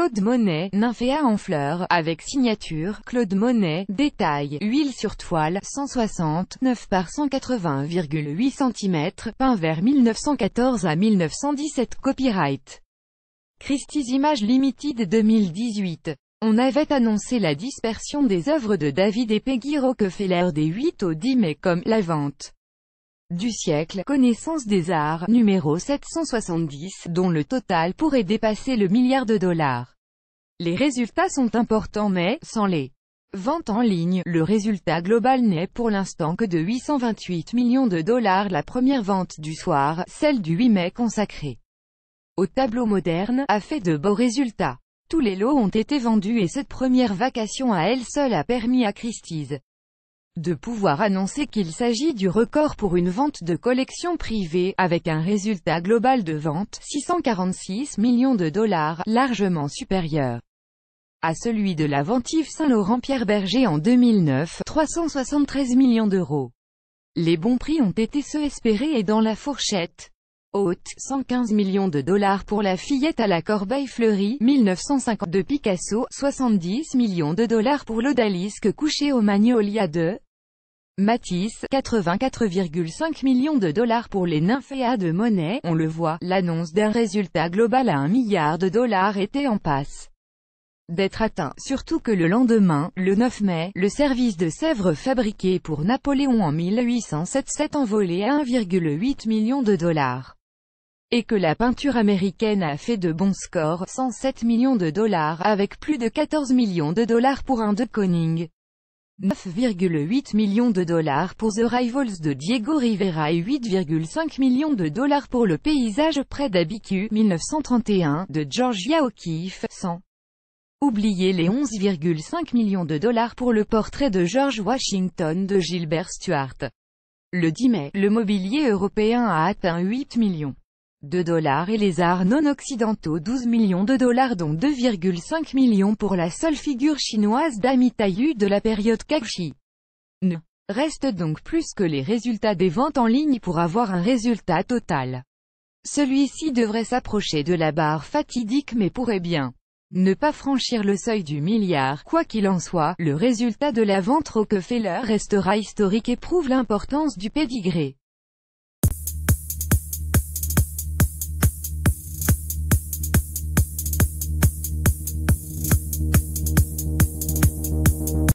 Claude Monet, Nymphéa en fleurs, avec signature, Claude Monet, détail, huile sur toile, 169 par 180,8 cm, peint vers 1914 à 1917 copyright. Christie's Image Limited 2018. On avait annoncé la dispersion des œuvres de David et Peggy Rockefeller des 8 au 10 mai comme la vente du siècle, connaissance des arts, numéro 770, dont le total pourrait dépasser le milliard de dollars. Les résultats sont importants mais, sans les ventes en ligne, le résultat global n'est pour l'instant que de 828 millions de dollars la première vente du soir, celle du 8 mai consacrée au tableau moderne, a fait de beaux résultats. Tous les lots ont été vendus et cette première vacation à elle seule a permis à Christie's de pouvoir annoncer qu'il s'agit du record pour une vente de collection privée, avec un résultat global de vente, 646 millions de dollars, largement supérieur à celui de la Ventive Saint-Laurent-Pierre Berger en 2009, 373 millions d'euros. Les bons prix ont été ceux espérés et dans la fourchette haute, 115 millions de dollars pour la fillette à la corbeille fleurie, 1950 de Picasso, 70 millions de dollars pour l'odalisque couché au magnolia de Matisse, 84,5 millions de dollars pour les nymphéas de monnaie, on le voit, l'annonce d'un résultat global à 1 milliard de dollars était en passe d'être atteint, surtout que le lendemain, le 9 mai, le service de Sèvres fabriqué pour Napoléon en 1877 s'est envolé à 1,8 million de dollars. Et que la peinture américaine a fait de bons scores, 107 millions de dollars avec plus de 14 millions de dollars pour un de Koning. 9,8 millions de dollars pour The Rivals de Diego Rivera et 8,5 millions de dollars pour Le paysage près d'Abiquiu 1931 de Georgia O'Keeffe, Sans oublier les 11,5 millions de dollars pour le portrait de George Washington de Gilbert Stuart. Le 10 mai, le mobilier européen a atteint 8 millions. 2$ dollars et les arts non occidentaux 12 millions de dollars dont 2,5 millions pour la seule figure chinoise d'Amitayu de la période Kakushi. Ne reste donc plus que les résultats des ventes en ligne pour avoir un résultat total. Celui-ci devrait s'approcher de la barre fatidique mais pourrait bien ne pas franchir le seuil du milliard. Quoi qu'il en soit, le résultat de la vente Rockefeller restera historique et prouve l'importance du pédigré.